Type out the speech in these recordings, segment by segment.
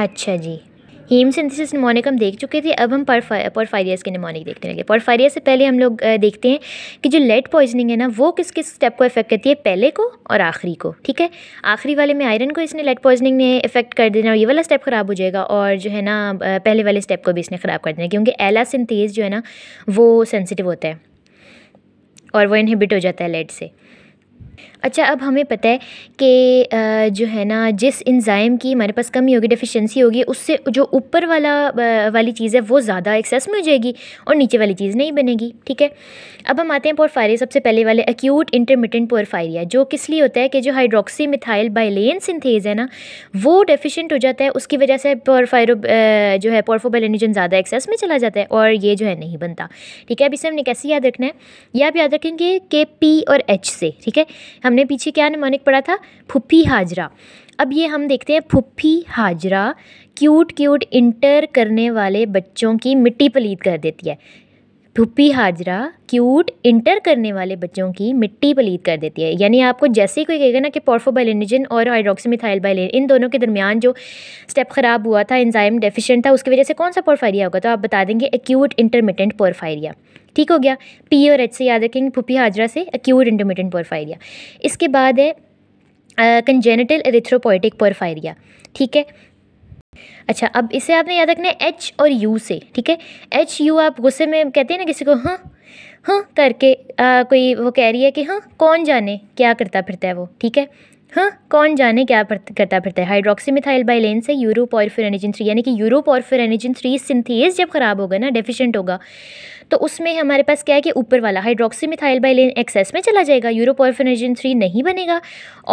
अच्छा जी heme synthesis mnemonic हम देख चुके थे अब हम परफायरियस के निमोनिक देखने लगे परफायरियस से पहले हम लोग देखते हैं कि जो लेड पॉइजनिंग है ना वो किस किस स्टेप को इफेक्ट करती है पहले को और आखिरी को ठीक है आखिरी वाले में आयरन को इसने लेड पॉइजनिंग ने इफेक्ट कर देना और ये वाला स्टेप ख़राब हो जाएगा और जो है ना पहले वाले स्टेप को भी इसने ख़राब कर देना क्योंकि एला सिंथेज जो है ना वो सेंसिटिव होता है और वो इनहिबिट हो जाता है लेड से अच्छा अब हमें पता है कि जो है ना जिस इंज़ाइम की हमारे पास कमी होगी डिफिशेंसी होगी उससे जो ऊपर वाला वाली चीज़ है वो ज़्यादा एक्सेस में हो जाएगी और नीचे वाली चीज़ नहीं बनेगी ठीक है अब हम आते हैं पोरफायरिया सबसे पहले वाले एक्यूट इंटरमीडियंट पोरफायरिया जो किस लिए होता है कि जो हाइड्रोक्सी मिथाइल बाइलेन सिंथेज है ना वो डेफिशेंट हो जाता है उसकी वजह से पोरफायरो जो है पोरफोबेलिनोजन ज़्यादा एक्सेस में चला जाता है और ये जो है नहीं बनता ठीक है अब इसे हमने कैसे याद रखना है यह आप याद रखेंगे के पी और एच से ठीक है हमने पीछे क्या निमोनिक पढ़ा था फुफ्फी हाजरा अब ये हम देखते हैं फुफ्फी हाजरा क्यूट क्यूट इंटर करने वाले बच्चों की मिट्टी पलीद कर देती है फुप्पी हाजरा क्यूट इंटर करने वाले बच्चों की मिट्टी पलीद कर देती है यानी आपको जैसे ही कोई कहेगा ना कि पोर्फोबाइलिनजन और हाइड्रोक्सीमिथाइल बाइलिन इन दोनों के दरमियान जो स्टेप ख़राब हुआ था इंजाइम डेफिशिएंट था उसकी वजह से कौन सा पोर्फायरिया होगा तो आप बता देंगे एक्यूट इंटरमिटेंट पोर्फायरिया ठीक हो गया पी और एच से याद रखेंगे पुपी हाजरा से एक्यूट इंटरमीडियंट पोरफायरिया इसके बाद है कंजेनेटल एरिथ्रोपोइटिक पोरफायरिया ठीक है अच्छा अब इसे आपने याद रखना है एच और यू से ठीक है एच यू आप गुस्से में कहते हैं ना किसी को हाँ हाँ करके आ, कोई वो कह रही है कि हाँ कौन जाने क्या करता फिरता है वो ठीक है हाँ कौन जाने क्या करता फिरता है हाइड्रोक्सी मिथाइल बाइलेन से यूरोप और फिर एनिजिन थ्री यानी कि यूरोप और फिर एनिजिन थ्री सिंथेज जब ख़राब होगा ना डेफिशिएंट होगा तो उसमें हमारे पास क्या है कि ऊपर वाला हाइड्रोक्सी मिथाइल बाइलेन एक्सेस में चला जाएगा यूरोप और फिर एनिजिन थ्री नहीं बनेगा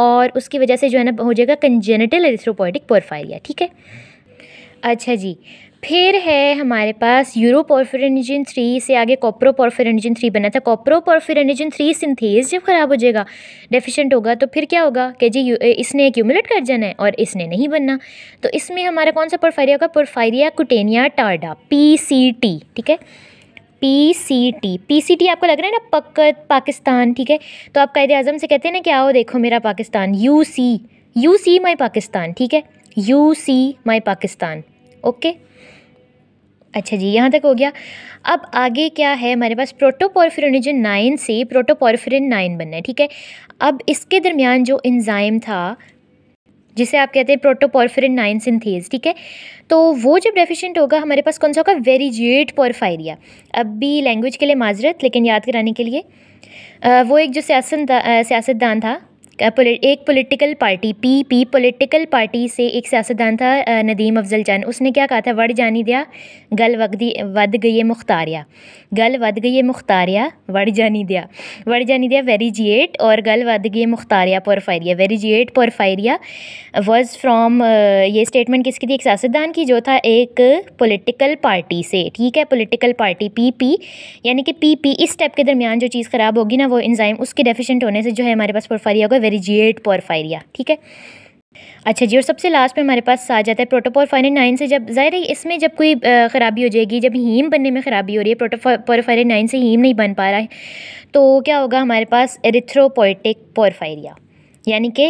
और उसकी वजह से जो है ना हो जाएगा कंजेनेटल एरिथ्रोपोइटिक पोरफाइलिया ठीक है अच्छा जी फिर है हमारे पास यूरो पोर्फिरनिजिन थ्री से आगे कॉपरो पोर्फिरनिजिन थ्री बना था कॉपरो पोर्फिरनिजिन थ्री सिंथेस जब ख़राब हो जाएगा डेफिशिएंट होगा तो फिर क्या होगा कि जी इसने एक्यूमुलेट कर जाना है और इसने नहीं बनना तो इसमें हमारा कौन सा पोर्फायरिया होगा porphyria cutanea tarda P C T ठीक है P C T P C T आपको लग रहा है ना पक्कत पाकिस्तान ठीक है तो आप कैद अजम से कहते हैं ना क्या हो देखो मेरा Pakistan you see you see my Pakistan ठीक है you see my Pakistan okay अच्छा जी यहाँ तक हो गया अब आगे क्या है हमारे पास प्रोटोपॉर्फिरोजन नाइन से प्रोटोपॉर्फिरिन नाइन बनना है ठीक है अब इसके दरमियान जो इंजाइम था जिसे आप कहते हैं प्रोटोपॉर्फिरिन नाइन सिंथेज ठीक है तो वो जब डेफिशिएंट होगा हमारे पास कौन सा होगा वेरीजिएट पोर्फायरिया अब भी लैंग्वेज के लिए माजरत लेकिन याद कराने के लिए आ, वो एक जो सियासत सियासतदान था एक political party P P political party से एक सियासतदान था नदीम अफजल जान उसने क्या कहा था वड़ जानी दिया गल वगदी वध गई मुख्तारिया गल वध गई मुख्तारिया वड़ जानी दिया वड़ जानी दिया वेरीजिएट और गल वध गई मुख्तारिया porphyria variegate porphyria was from ये स्टेटमेंट किसकी थी एक सियासतदान की जो था एक पोलिटिकल पार्टी से ठीक है पोलिटिकल पार्टी पी पी यानी कि पी पी इस टाइप के दरमियान जो चीज़ ख़राब होगी ना वो इन्ज़ाइम उसके डेफिशेंट होने से जो है हमारे पास पोरफायरिया होगा वेरीजिएट पोरफायरिया ठीक है अच्छा जी और सबसे लास्ट में हमारे पास आ जाता है प्रोटोपोरफायरिन नाइन से जब ज़ाहिर है इसमें जब कोई ख़राबी हो जाएगी जब हीम बनने में ख़राबी हो रही है प्रोटोपोरफायरिन नाइन से हीम नहीं बन पा रहा है तो क्या होगा हमारे पास एरिथ्रोपोइटिक पोरफायरिया यानी कि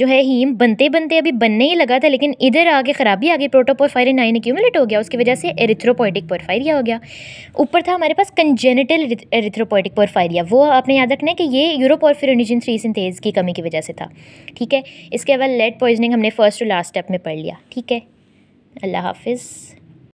जो है हीम बनते बनते अभी बनने ही लगा था लेकिन इधर आगे ख़राबी आ गई प्रोटोपोरफायरिन आयन एक्यूमुलेट हो गया उसकी वजह से एरिथ्रोपोइटिक पोरफायरिया हो गया ऊपर था हमारे पास कंजेनिटल एरिथ्रोपोइटिक पोरफायरिया वो आपने याद रखना है कि ये यूरोपोरफिरोनिजिन थ्री सिंथेज की कमी की वजह से था ठीक है इसके अलावा लेड पॉइजनिंग हमने फर्स्ट और लास्ट स्टेप में पढ़ लिया ठीक है अल्लाह हाफिज़